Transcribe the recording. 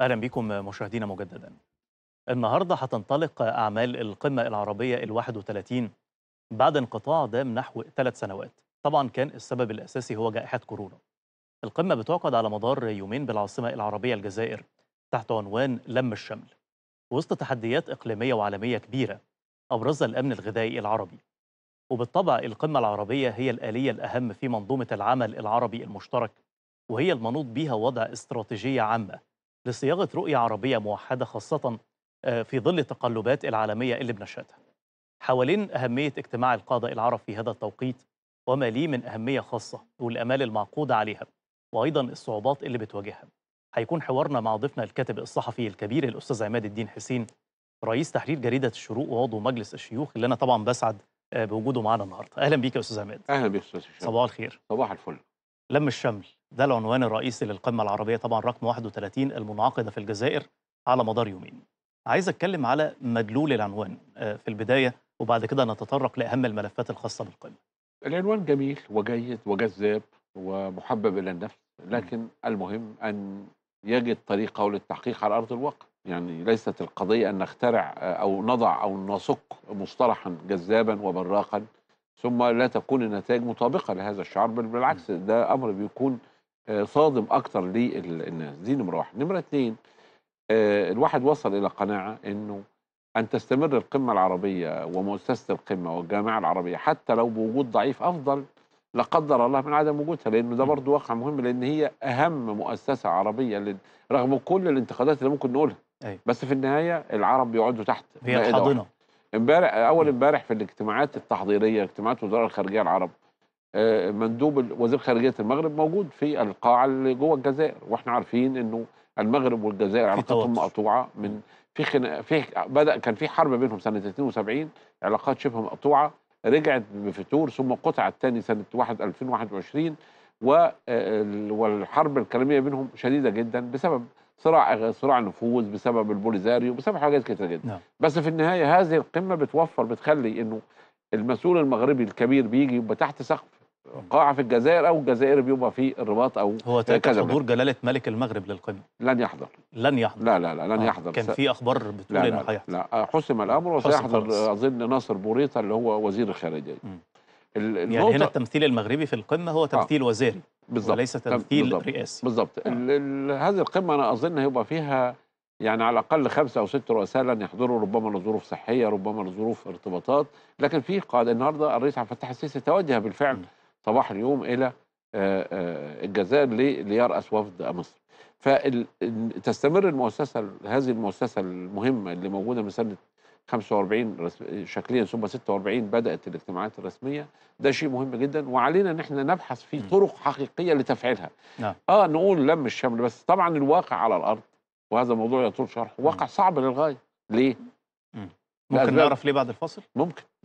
أهلا بكم مشاهدينا مجددا النهاردة هتنطلق أعمال القمة العربية الواحد وثلاثين بعد انقطاع دام نحو ثلاث سنوات طبعا كان السبب الأساسي هو جائحة كورونا القمة بتعقد على مدار يومين بالعاصمة العربية الجزائر تحت عنوان لم الشمل وسط تحديات إقليمية وعالمية كبيرة أبرزها الأمن الغذائي العربي وبالطبع القمة العربية هي الآلية الأهم في منظومة العمل العربي المشترك وهي المنوط بها وضع استراتيجية عامة لصياغه رؤيه عربيه موحده خاصه آه، في ظل التقلبات العالميه اللي بنشاتها. حوالين اهميه اجتماع القاده العرب في هذا التوقيت وما ليه من اهميه خاصه والامال المعقوده عليها وايضا الصعوبات اللي بتواجهها. هيكون حوارنا مع ضيفنا الكاتب الصحفي الكبير الاستاذ عماد الدين حسين رئيس تحرير جريده الشروق وعضو مجلس الشيوخ اللي انا طبعا بسعد آه، بوجوده معانا النهارده. اهلا بيك يا استاذ عماد. اهلا بيك استاذ صباح الخير. صباح الفل. لم الشمل ده العنوان الرئيسي للقمة العربية طبعا رقم 31 المنعقدة في الجزائر على مدار يومين عايز أتكلم على مدلول العنوان آه، في البداية وبعد كده نتطرق لأهم الملفات الخاصة بالقمة العنوان جميل وجيد وجذاب ومحبب إلى النفس لكن المهم أن يجد طريقه للتحقيق على أرض الواقع يعني ليست القضية أن نخترع آه، أو نضع أو نصك مصطلحا جذابا وبراقا ثم لا تكون النتائج مطابقه لهذا الشعار بل بالعكس ده امر بيكون آه، صادم اكتر للناس دي نمره واحد نمره اثنين آه، الواحد وصل الى قناعه انه ان تستمر القمه العربيه ومؤسسه القمه والجامعه العربيه حتى لو بوجود ضعيف افضل لا قدر الله من عدم وجودها لانه ده برضه واقع مهم لان هي اهم مؤسسه عربيه رغم كل الانتقادات اللي ممكن نقولها أيوة. بس في النهايه العرب بيقعدوا تحت هي الحاضنه امبارح اول امبارح في الاجتماعات التحضيريه اجتماعات وزراء الخارجيه العرب آه، مندوب وزير خارجيه المغرب موجود في القاعه اللي جوه الجزائر واحنا عارفين انه المغرب والجزائر علاقتهم مقطوعه من في خنا... في بدا كان في حرب بينهم سنه 72 علاقات شبه مقطوعه رجعت بفتور ثم قطعت تاني سنه 1 2021 آه، والحرب الكلاميه بينهم شديده جدا بسبب صراع صراع نفوذ بسبب البوليزاريو بسبب حاجات كتير جدا نعم. بس في النهايه هذه القمه بتوفر بتخلي انه المسؤول المغربي الكبير بيجي يبقى تحت سقف قاعة في الجزائر أو الجزائر بيبقى في الرباط أو هو تأكد حضور جلالة ملك المغرب للقمة لن يحضر لن يحضر لا لا لا لن آه يحضر كان في أخبار بتقول إنه هيحضر لا آه، حسم الأمر وسيحضر أظن ناصر بوريطة اللي هو وزير الخارجية يعني هنا التمثيل المغربي في القمة هو آه. تمثيل آه. وزاري بالظبط وليس تمثيل رئاسي بالظبط نعم. هذه القمه انا اظن هيبقى فيها يعني على الاقل خمسه او ست رؤساء لن يحضروا ربما لظروف صحيه ربما لظروف ارتباطات لكن في قاعده النهارده الرئيس عبد الفتاح السيسي توجه بالفعل صباح اليوم الى آه، آه، الجزائر ليرأس وفد مصر فتستمر المؤسسه هذه المؤسسه المهمه اللي موجوده من سنه 45 شكليا ثم 46 بدات الاجتماعات الرسميه ده شيء مهم جدا وعلينا ان احنا نبحث في طرق حقيقيه لتفعيلها نعم. اه نقول لم الشمل بس طبعا الواقع على الارض وهذا موضوع يطول شرحه واقع صعب للغايه ليه ممكن نعرف ليه بعد الفاصل ممكن